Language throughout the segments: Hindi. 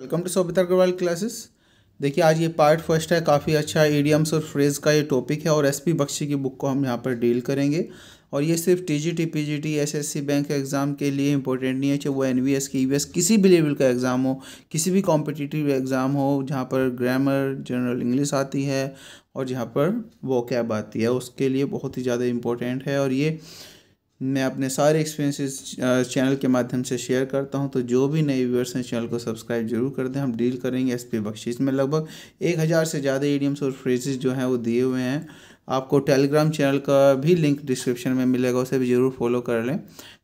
Welcome to Sobita Agrawal classes देखिए आज ये पार्ट फर्स्ट है काफ़ी अच्छा एडियम्स और फ्रेज़ का ये टॉपिक है और एसपी बख्शी की बुक को हम यहाँ पर डील करेंगे और ये सिर्फ TGT PGT SSC bank exam के लिए इंपॉर्टेंट नहीं है चाहे वो एनवीएस की ईवीएस e किसी भी लेवल का एग्ज़ाम हो किसी भी कॉम्पिटिटिव एग्ज़ाम हो जहाँ पर ग्रामर जनरल इंग्लिश आती है और जहाँ पर वो कैब आती है उसके लिए बहुत ही ज़्यादा इम्पोर्टेंट है और ये मैं अपने सारे एक्सपीरियंसेस चैनल के माध्यम से शेयर करता हूं तो जो भी नए व्यूअर्स हैं चैनल को सब्सक्राइब जरूर कर दें हम डील करेंगे एस पी बख्शीश में लगभग एक हज़ार से ज़्यादा एडियम्स और फ्रेजेस जो हैं वो दिए हुए हैं आपको टेलीग्राम चैनल का भी लिंक डिस्क्रिप्शन में मिलेगा उसे भी ज़रूर फॉलो कर लें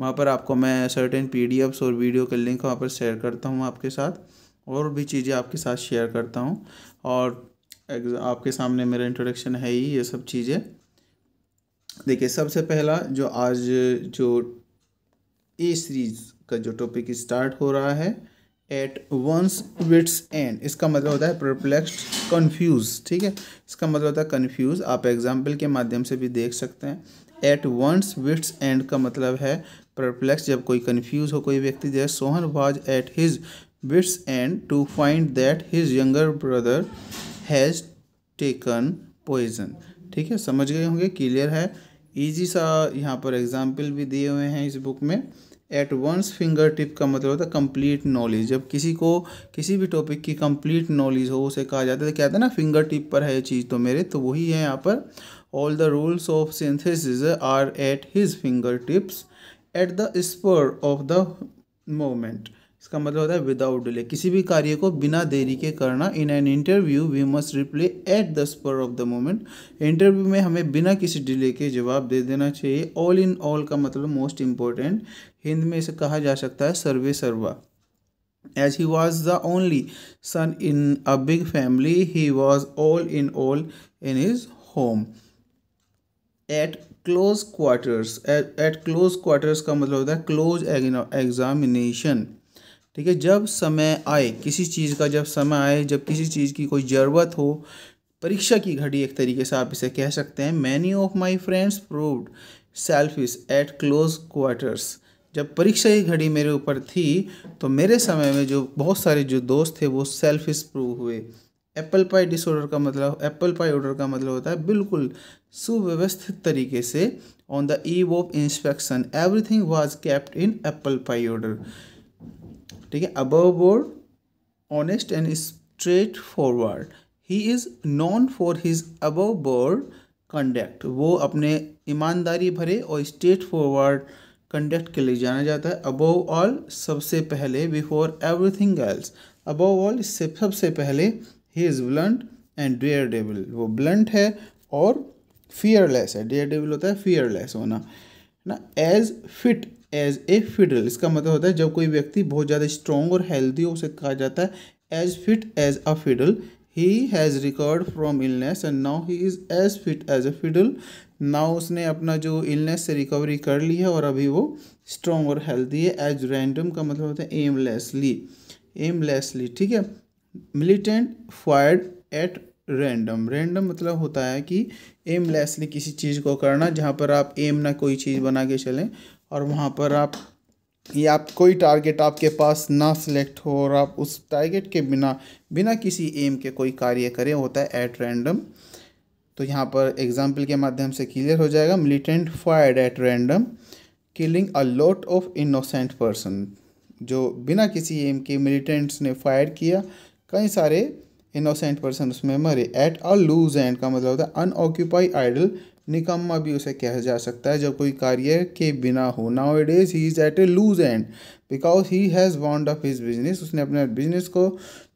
वहाँ पर आपको मैं सर्टेन पी और वीडियो के लिंक वहाँ पर शेयर करता हूँ आपके साथ और भी चीज़ें आपके साथ शेयर करता हूँ और आपके सामने मेरा इंट्रोडक्शन है ही ये सब चीज़ें देखिए सबसे पहला जो आज जो ए सीरीज का जो टॉपिक स्टार्ट हो रहा है एट वंस विट्स एंड इसका मतलब होता है परप्लेक्स्ड कंफ्यूज ठीक है इसका मतलब होता है कंफ्यूज आप एग्जाम्पल के माध्यम से भी देख सकते हैं एट वंस विट्स एंड का मतलब है परप्लेक्स जब कोई कंफ्यूज हो कोई व्यक्ति जैसे Sohan was at his wits end to find that his younger brother has taken poison ठीक है समझ गए होंगे क्लियर है ईजी सा यहाँ पर एग्जाम्पल भी दिए हुए हैं इस बुक में एट वंस फिंगर टिप का मतलब होता है कम्प्लीट नॉलेज जब किसी को किसी भी टॉपिक की कम्प्लीट नॉलेज हो उसे कहा जाता है तो कहते हैं ना फिंगर टिप पर है ये चीज़ तो मेरे तो वही है यहाँ पर all the rules of synthesis are at his finger tips at the spur of the moment इसका मतलब होता है विदाउट डिले किसी भी कार्य को बिना देरी के करना in an interview we must reply at the spur of the moment interview में हमें बिना किसी डिले के जवाब दे देना चाहिए ऑल इन ऑल का मतलब मोस्ट इम्पॉर्टेंट हिंद में इसे कहा जा सकता है सर्वे सर्वा as he was the only son in a big family he was all in all in his home at close quarters at close quarters का मतलब होता है क्लोज एग्जामिनेशन ठीक है जब समय आए किसी चीज़ का जब समय आए जब किसी चीज़ की कोई ज़रूरत हो परीक्षा की घड़ी एक तरीके से आप इसे कह सकते हैं many of my friends proved selfish at close quarters जब परीक्षा की घड़ी मेरे ऊपर थी तो मेरे समय में जो बहुत सारे जो दोस्त थे वो सेल्फिस प्रूव हुए एप्पल पाई डिसऑर्डर का मतलब एप्पल पाई ऑर्डर का मतलब होता है बिल्कुल सुव्यवस्थित तरीके से on the eve of inspection everything was kept in apple pie order ठीक है above board honest and straightforward he is known for his above board conduct वो अपने ईमानदारी भरे और स्ट्रेट फॉरवर्ड कंडक्ट के लिए जाना जाता है अबव ऑल सबसे पहले before everything else above all इससे सबसे पहले he is blunt and daredevil वो ब्लंट है और फियरलेस है डेयर डेबल होता है फियरलेस होना ना as fit as a fiddle इसका मतलब होता है जब कोई व्यक्ति बहुत ज़्यादा स्ट्रॉन्ग और हेल्दी हो उसे कहा जाता है as fit as a fiddle he has recovered from illness and now he is as fit as a fiddle now उसने अपना जो इलनेस से रिकवरी कर ली है और अभी वो स्ट्रॉन्ग और हेल्दी है एज रैंडम का मतलब होता है एमलेसली एमलेसली ठीक है militant fire at random random मतलब होता है कि एमलेसली किसी चीज़ को करना जहाँ पर आप एम ना कोई चीज़ बना के चलें और वहाँ पर आप या आप कोई टारगेट आपके पास ना सिलेक्ट हो और आप उस टारगेट के बिना बिना किसी एम के कोई कार्य करें होता है एट रैंडम तो यहाँ पर एग्जाम्पल के माध्यम से क्लियर हो जाएगा militant fired at random killing a lot of innocent person जो बिना किसी एम के मिलिटेंट्स ने फायर किया कई सारे इनोसेंट पर्सन उसमें मरे एट अ लूज एंड का मतलब होता है अनऑक्यूपाई आइडल निकम्मा भी उसे कहा जा सकता है जब कोई कार्य के बिना हो now it is he is at a loose end because he has bond of his business उसने अपने बिजनेस को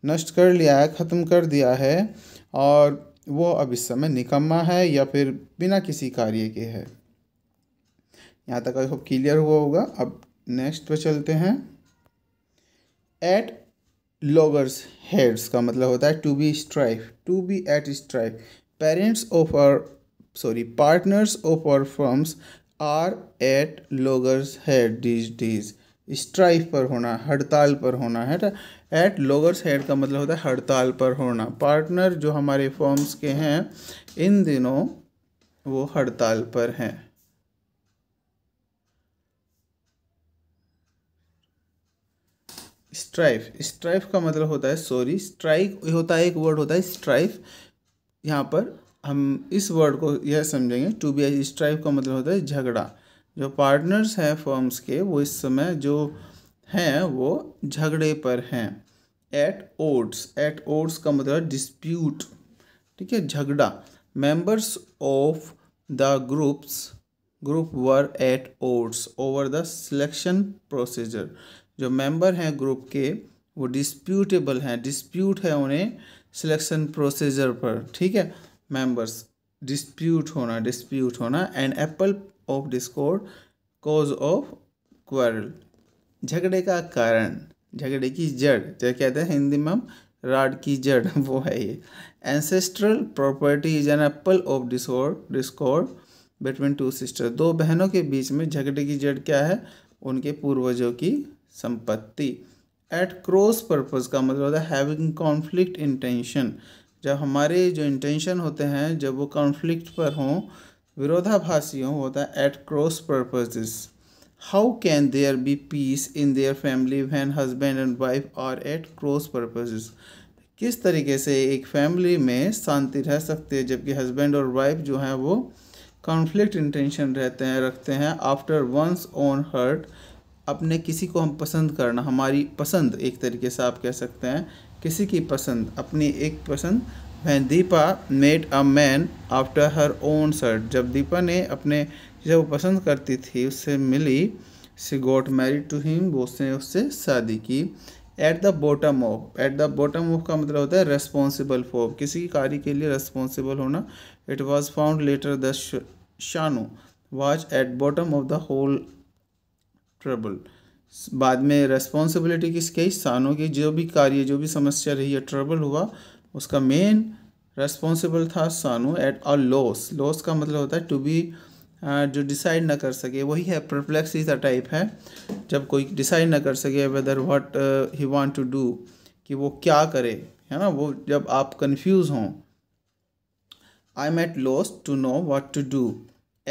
नष्ट कर लिया है ख़त्म कर दिया है और वो अब इस समय निकम्मा है या फिर बिना किसी कार्य के है यहाँ तक आई होप क्लियर हुआ होगा अब नेक्स्ट पे चलते हैं एट लॉगर्स हेड्स का मतलब होता है to be strife to be at strife parents of are sorry partners of our firms are at logger's head these days strike पर होना हड़ताल पर होना है ना एट लोगर्स हेड का मतलब होता है हड़ताल पर होना पार्टनर जो हमारे फॉर्म्स के हैं इन दिनों वो हड़ताल पर हैं स्ट्राइफ स्ट्राइफ का मतलब होता है सॉरी स्ट्राइक होता है एक वर्ड होता है स्ट्राइफ यहाँ पर हम इस वर्ड को यह समझेंगे टू बी आई स्ट्राइव का मतलब होता है झगड़ा जो पार्टनर्स हैं फॉर्म्स के वो इस समय जो हैं वो झगड़े पर हैं एट ओड्स एट ओड्स का मतलब डिस्प्यूट ठीक है झगड़ा members of the groups group were at odds over the selection procedure जो मेंबर हैं ग्रुप के वो डिस्प्यूटेबल हैं डिस्प्यूट है उन्हें सिलेक्शन प्रोसीजर पर ठीक है मेंबर्स डिस्प्यूट होना डिस्प्यूट होना and apple of discord cause of quarrel झगड़े का कारण झगड़े की जड़ जो तो कहते हैं हिंदी में हम राड की जड़ वो है ये ancestral property is an apple of discord discord between two sister दो बहनों के बीच में झगड़े की जड़ क्या है उनके पूर्वजों की संपत्ति एट क्रॉस पर्पज़ का मतलब होता है हैविंग कॉन्फ्लिक्ट इंटेंशन जब हमारे जो इंटेंशन होते हैं जब वो कॉन्फ्लिक्ट पर हों विरोधाभासी हों होता है at cross purposes how can there be peace in their family when husband and wife are at cross purposes किस तरीके से एक फैमिली में शांति रह सकती है जबकि हस्बैंड और वाइफ जो हैं वो कॉन्फ्लिक्ट इंटेंशन रहते हैं रखते हैं आफ्टर वंस ओन हर्ट अपने किसी को हम पसंद करना हमारी पसंद एक तरीके से आप कह सकते हैं किसी की पसंद अपनी एक पसंद when Deepa met a man after her own heart जब दीपा ने अपने जिसे वो पसंद करती थी उससे मिली she got married to him उसने उससे शादी की at the bottom of at the bottom of का मतलब होता है रेस्पॉन्सिबल फॉर किसी की कार्य के लिए रेस्पॉन्सिबल होना it was found later the Shanu was at bottom of the whole trouble बाद में रेस्पॉन्सिबिलिटी किसके हिस्सानों की जो भी कार्य जो भी समस्या रही है ट्रबल हुआ उसका मेन रेस्पॉन्सिबल था सानू एट और लॉस लॉस का मतलब होता है टू बी जो डिसाइड ना कर सके वही है परप्लेक्स का टाइप है जब कोई डिसाइड ना कर सके whether what he want to do कि वो क्या करे है ना वो जब आप कंफ्यूज हों I am at loss to know what to do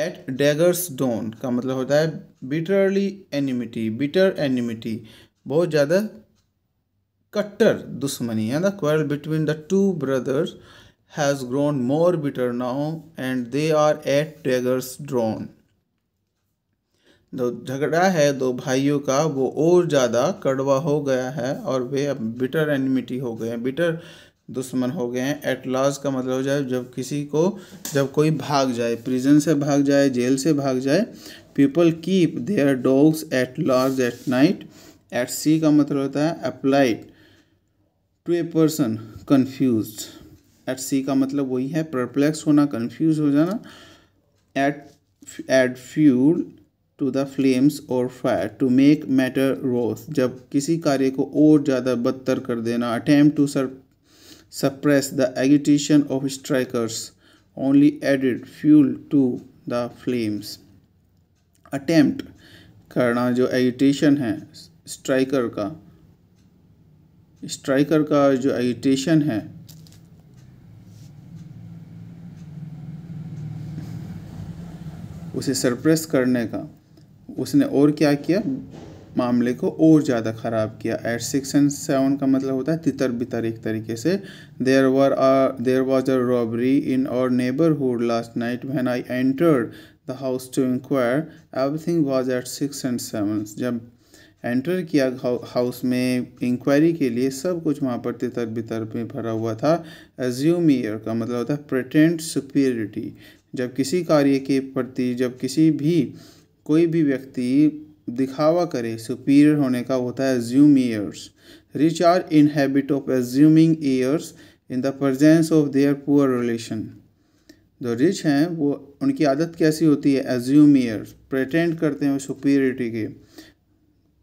at daggers drawn का मतलब होता है बिटरली एनिमिटी बिटर एनिमिटी बहुत ज़्यादा कट्टर दुश्मनी है ना quarrel between the two brothers has grown more bitter now and they are at daggers drawn जो झगड़ा है दो भाइयों का वो और ज़्यादा कड़वा हो गया है और वे अब बिटर एनिमिटी हो गए हैं बिटर दुश्मन हो गए हैं एट लॉज का मतलब हो जाए जब किसी को जब कोई भाग जाए प्रिजन से भाग जाए जेल से भाग जाए people keep their dogs at large at night at sea का मतलब होता है applied to a person confuse at sea का मतलब वही है परप्लेक्स होना कन्फ्यूज हो जाना at add fuel to the flames और fire to make matter worse जब किसी कार्य को और ज़्यादा बदतर कर देना attempt to sir suppress the agitation of strikers, only added fuel to the flames. Attempt करना जो एजिटेशन है स्ट्राइकर का स्ट्राइकर का जो एजिटेशन है उसे सरप्रेस करने का उसने और क्या किया मामले को और ज़्यादा ख़राब किया एट सिक्स एंड सेवन का मतलब होता है तितर बितर एक तरीके से there were are there was a robbery in our neighbourhood last night when I entered the house to inquire everything was at six and seven जब एंटर किया हाउस में इंक्वायरी के लिए सब कुछ वहाँ पर तितर बितर में भरा हुआ था एज्यूम ईयर का मतलब होता है प्रटेंट सुपीरिटी जब किसी कार्य के प्रति जब किसी भी कोई भी व्यक्ति दिखावा करे सुपीरियर होने का होता है assume airs rich are in habit of assuming airs in the presence of their poor relation जो रिच हैं वो उनकी आदत कैसी होती है एज्यूम ईयर्स प्रटेंड करते हैं सुपीरियरिटी के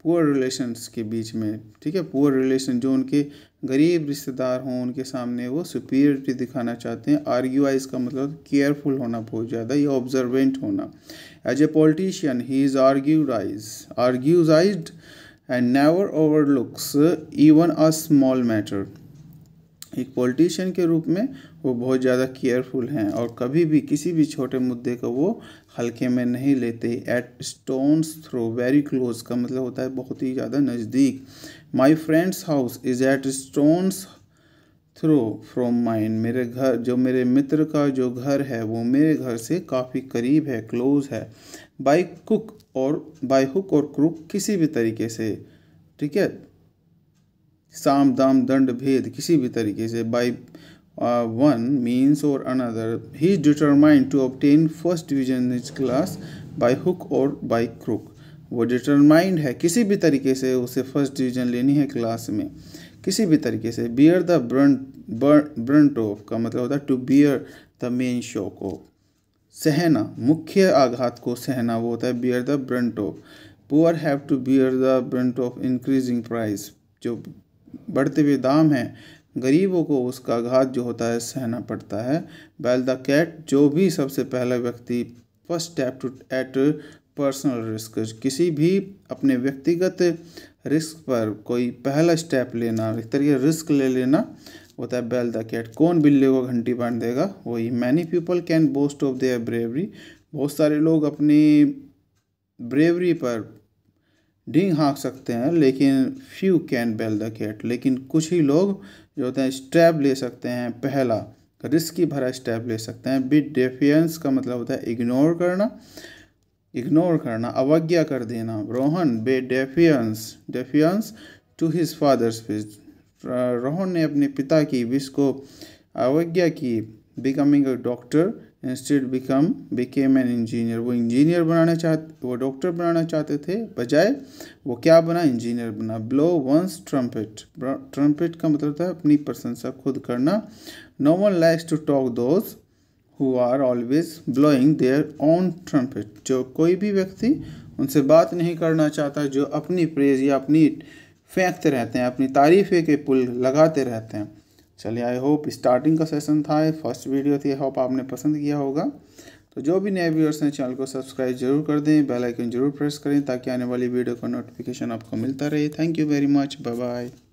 पुअर रिलेशन के बीच में ठीक है पुअर रिलेशन जो उनके गरीब रिश्तेदार हों उनके सामने वो सुपीरियरिटी दिखाना चाहते हैं आई इसका मतलब केयरफुल होना बहुत ज़्यादा या ऑब्जर्वेंट होना as a politician he is argus eyed argus eyed and never overlooks even a small matter एक पॉलिटिशियन के रूप में वो बहुत ज़्यादा केयरफुल हैं और कभी भी किसी भी छोटे मुद्दे को वो हल्के में नहीं लेते at stone's throw very close का मतलब होता है बहुत ही ज़्यादा नज़दीक my friend's house is at stone's throw from mine मेरे घर जो मेरे मित्र का जो घर है वो मेरे घर से काफ़ी करीब है क्लोज है by cook or by hook or crook किसी भी तरीके से ठीक है साम दाम दंड भेद किसी भी तरीके से by uh, one means or another. He is determined to obtain first division in his class by hook or by crook. वो डिटरमाइंड है किसी भी तरीके से उसे फर्स्ट डिवीजन लेनी है क्लास में किसी भी तरीके से bear the brunt brunt of का मतलब होता है to bear the main shock of सहना मुख्य आघात को सहना वो होता है bear the brunt of poor have to bear the brunt of increasing price जो बढ़ते हुए दाम हैं गरीबों को उसका घात जो होता है सहना पड़ता है बैल द कैट जो भी सबसे पहला व्यक्ति first step to at personal risk किसी भी अपने व्यक्तिगत रिस्क पर कोई पहला स्टेप लेना एक तरीके रिस्क ले लेना होता है बैल द कैट कौन बिल्ली को घंटी बांध देगा वही many people can boast of their bravery बहुत सारे लोग अपनी ब्रेवरी पर डिंग हाँक सकते हैं लेकिन few can bell the cat लेकिन कुछ ही लोग जो होते हैं स्टेप ले सकते हैं पहला रिस्की भरा स्टेप ले सकते हैं बिट डेफियंस का मतलब होता है इग्नोर करना इग्नोर करना अवज्ञा कर देना Rohan be defiance defiance to his father's wish Rohan ने अपने पिता की विश को अवज्ञा की becoming a doctor instead become became an engineer वो इंजीनियर बनाना चाहते वो डॉक्टर बनाना चाहते थे बजाय वो क्या बना इंजीनियर बना ब्लो वंस ट्रम्पेट ट्रम्पेट का मतलब था अपनी प्रशंसा खुद करना no one likes to talk those who are always blowing their own trumpet जो कोई भी व्यक्ति उनसे बात नहीं करना चाहता जो अपनी प्रेज या अपनी फेंकते रहते हैं अपनी तारीफ़े के पुल लगाते रहते हैं चलिए आई होप स्टार्टिंग का सेशन था फर्स्ट वीडियो थी होप आपने पसंद किया होगा तो जो भी नए व्यूअर्स हैं चैनल को सब्सक्राइब जरूर कर दें बेल आइकन जरूर प्रेस करें ताकि आने वाली वीडियो का नोटिफिकेशन आपको मिलता रहे thank you very much bye bye